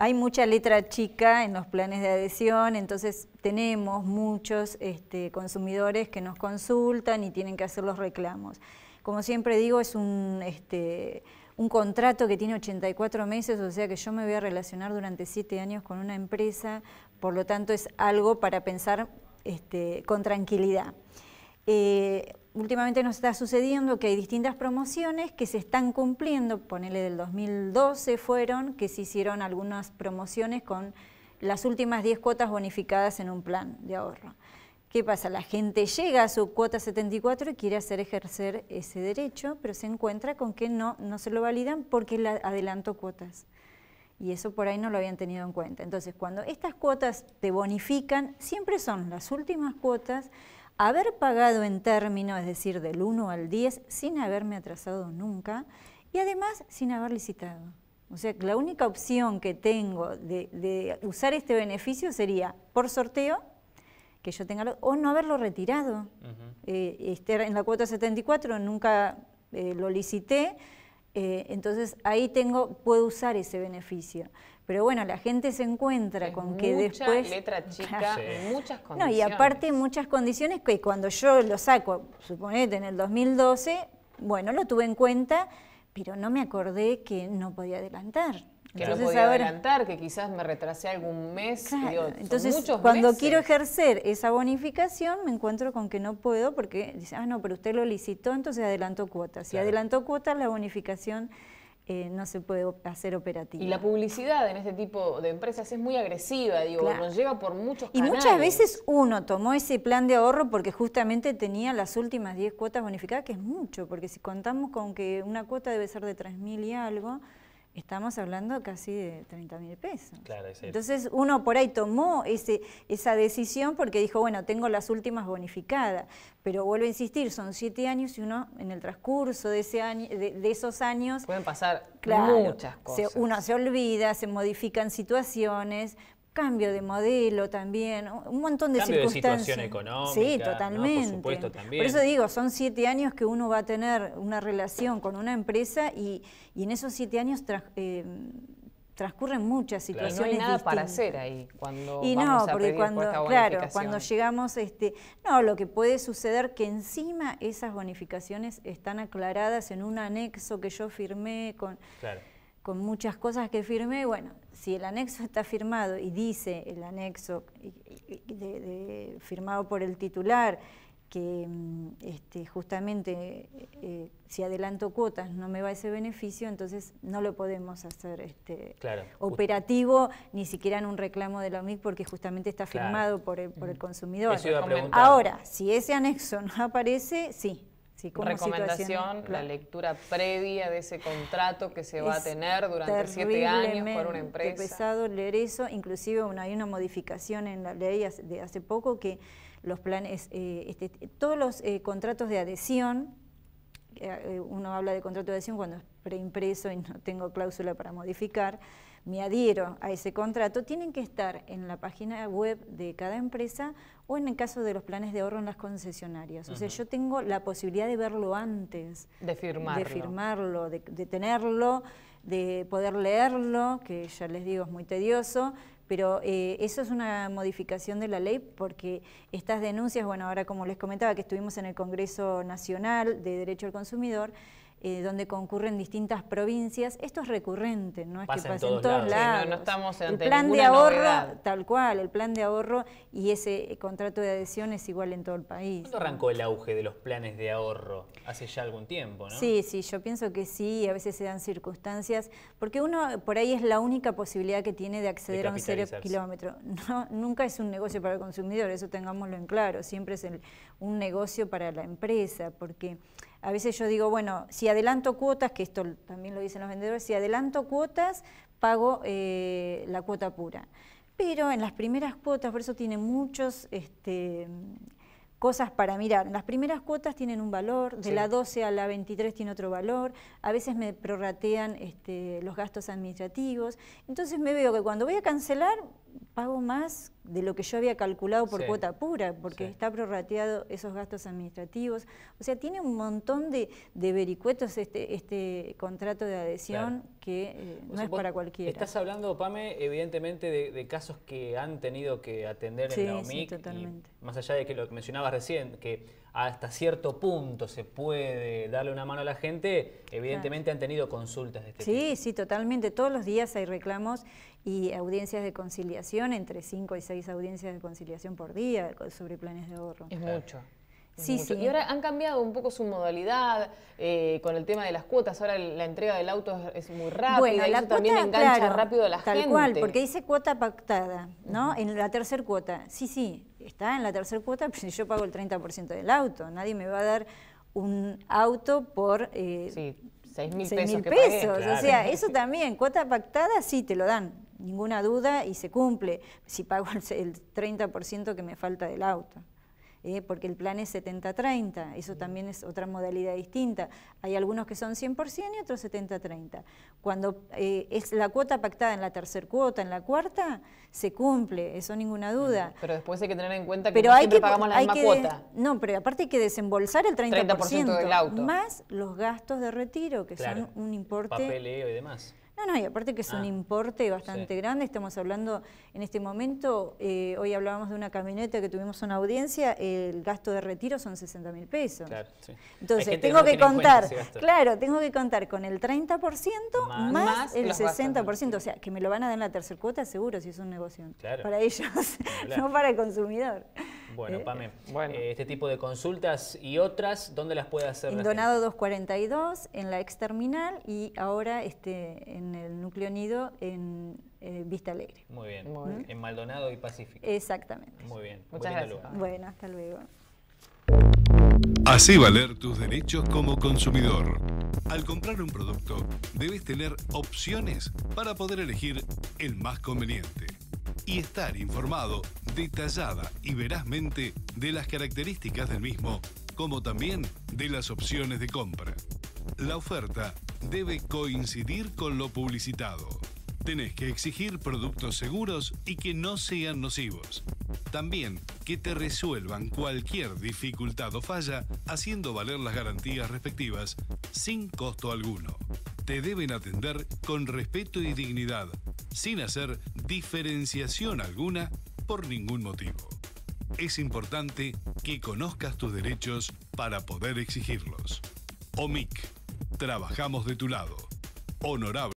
Hay mucha letra chica en los planes de adhesión, entonces tenemos muchos este, consumidores que nos consultan y tienen que hacer los reclamos. Como siempre digo, es un, este, contrato que tiene 84 meses, o sea que yo me voy a relacionar durante 7 años con una empresa, por lo tanto es algo para pensar este, con tranquilidad. Eh, últimamente nos está sucediendo que hay distintas promociones que se están cumpliendo, ponele del 2012 fueron, que se hicieron algunas promociones con las últimas 10 cuotas bonificadas en un plan de ahorro. ¿Qué pasa? La gente llega a su cuota 74 y quiere hacer ejercer ese derecho, pero se encuentra con que no, no se lo validan porque la adelanto cuotas. Y eso por ahí no lo habían tenido en cuenta. Entonces, cuando estas cuotas te bonifican, siempre son las últimas cuotas haber pagado en término, es decir, del 1 al 10, sin haberme atrasado nunca y además sin haber licitado. O sea, la única opción que tengo de, usar este beneficio sería por sorteo, que yo tenga, o no haberlo retirado. Eh, este, en la cuota 74 nunca eh, lo licité, eh, entonces ahí tengo, puedo usar ese beneficio. Pero bueno, la gente se encuentra con que después... letra chica, muchas condiciones. No, y aparte muchas condiciones que cuando yo lo saco, suponete en el 2012, bueno, lo tuve en cuenta, pero no me acordé que no podía adelantar que no podía adelantar, que quizás me retrasé algún mes. entonces, cuando quiero ejercer esa bonificación, me encuentro con que no puedo porque dice, ah, no, pero usted lo licitó, entonces adelantó cuotas. Si adelantó cuotas, la bonificación eh, no se puede hacer operativa. Y la publicidad en este tipo de empresas es muy agresiva, digo, nos llega por muchos canales. Y muchas veces uno tomó ese plan de ahorro porque justamente tenía las últimas 10 cuotas bonificadas, que es mucho, porque si contamos con que una cuota debe ser de 3.000 y algo estamos hablando casi de 30 mil pesos. Entonces uno por ahí tomó ese, esa decisión porque dijo, bueno, tengo las últimas bonificadas, pero vuelvo a insistir, son siete años y uno en el transcurso de, ese año, de, esos años... Pueden pasar muchas cosas. uno se olvida, se modifican situaciones, cambio de modelo también, un montón de cambio circunstancias. de Sí, totalmente. Por supuesto, también. Por eso digo, son siete años que uno va a tener una relación con una empresa y, en esos siete años eh, transcurren muchas situaciones no hay nada para hacer ahí cuando y no, porque cuando claro cuando llegamos este no lo que puede suceder que encima esas bonificaciones están aclaradas en un anexo que yo firmé con claro con muchas cosas que firmé, bueno, si el anexo está firmado y dice el anexo firmado por el titular que mm, este, justamente eh, eh, si adelanto cuotas no me va ese beneficio, entonces no lo podemos hacer este, operativo ni siquiera en un reclamo de la OMIC porque justamente está firmado por, el, por, el, consumidor. Ahora, si ese anexo no aparece, sí, recomendación, la lectura previa de ese contrato que se va a tener durante siete años por una empresa. Es pesado leer eso, inclusive hay una modificación en la ley de hace poco que los planes, eh, este, todos los eh, contratos de adhesión, eh, uno habla de contrato de adhesión cuando es preimpreso y no tengo cláusula para modificar, me adhiero a ese contrato, tienen que estar en la página web de cada empresa o en el caso de los planes de ahorro en las concesionarias. O sea, yo tengo la posibilidad de verlo antes. De firmarlo. De firmarlo, de, tenerlo, de poder leerlo, que ya les digo es muy tedioso, pero eh, eso es una modificación de la ley porque estas denuncias, bueno, ahora como les comentaba que estuvimos en el Congreso Nacional de Derecho al Consumidor, eh, donde concurren distintas provincias. Esto es recurrente, no es que pase en todos, lados. no, estamos ante el plan de ahorro, tal cual, el plan de ahorro y ese contrato de adhesión es igual en todo el país. ¿Cuándo arrancó el auge de los planes de ahorro? Hace ya algún tiempo, ¿no? Sí, sí, yo pienso que sí, a veces se dan circunstancias, porque uno por ahí es la única posibilidad que tiene de acceder a un cero kilómetro. No, nunca es un negocio para el consumidor, eso tengámoslo en claro, siempre es un negocio para la empresa, porque a veces yo digo, bueno, si adelanto cuotas, que esto también lo dicen los vendedores, si adelanto cuotas, pago eh, la cuota pura. Pero en las primeras cuotas, por eso tiene muchos este, cosas para mirar. Las primeras cuotas tienen un valor, de la 12 a la 23 tiene otro valor, a veces me prorratean este, los gastos administrativos, entonces me veo que cuando voy a cancelar pago más de lo que yo había calculado por cuota pura, porque está prorrateado esos gastos administrativos. O sea, tiene un montón de, vericuetos este, este contrato de adhesión que eh, no es para cualquiera. Estás hablando, Pame, evidentemente de, casos que han tenido que atender en la OMIC. totalmente. más allá de que lo que mencionabas recién, que hasta cierto punto se puede darle una mano a la gente, evidentemente han tenido consultas de este tipo. Sí, sí, totalmente. Todos los días hay reclamos y audiencias de conciliación, entre 5 y 6 audiencias de conciliación por día sobre planes de ahorro. Es mucho. sí, sí. Y ahora han cambiado un poco su modalidad eh, con el tema de las cuotas. Ahora la entrega del auto es, muy rápida. Bueno, eso también engancha rápido a la gente. porque dice cuota pactada, ¿no? En la tercera cuota. Sí, sí, está en la tercera cuota, pero yo pago el 30% del auto. Nadie me va a dar un auto por... Eh, mil pesos. O sea, eso también, cuota pactada sí te lo dan, ninguna duda y se cumple si pago el 30% que me falta del auto. ¿eh? porque el plan es 70-30, eso también es otra modalidad distinta. Hay algunos que son 100% y otros 70-30. Cuando eh, es la cuota pactada en la tercer cuota, en la cuarta, se cumple, eso ninguna duda. Pero después hay que tener en cuenta que pero hay siempre que, pagamos la misma cuota. No, pero aparte hay que desembolsar el 30%, del auto. más los gastos de retiro, que son un importe... y demás. No, no, y aparte que es un ah, importe bastante grande, estamos hablando en este momento, eh, hoy hablábamos de una camioneta que tuvimos una audiencia, el gasto de retiro son 60 mil pesos. Claro, sí. Entonces, tengo que, contar, claro, tengo que contar con el 30% más, el 60%, o sea, que me lo van a dar en la tercera cuota seguro si es un negocio. Para ellos, no para el consumidor. Bueno, eh, Pame, eh, este tipo de consultas y otras, ¿dónde las puede hacer? En Donado 242, en la exterminal y ahora este, en el núcleo nido en eh, Vista Alegre. Muy bien. En Maldonado y Pacífico. Exactamente. Muy bien. Muchas gracias. Bueno, hasta luego. Así valer tus derechos como consumidor. Al comprar un producto, debes tener opciones para poder elegir el más conveniente y estar informado detallada y verazmente de las características del mismo, como también de las opciones de compra. La oferta debe coincidir con lo publicitado. Tenés que exigir productos seguros y que no sean nocivos. También que te resuelvan cualquier dificultad o falla haciendo valer las garantías respectivas sin costo alguno. Te deben atender con respeto y dignidad sin hacer diferenciación alguna por ningún motivo. Es importante que conozcas tus derechos para poder exigirlos. OMIC, trabajamos de tu lado. Honorable.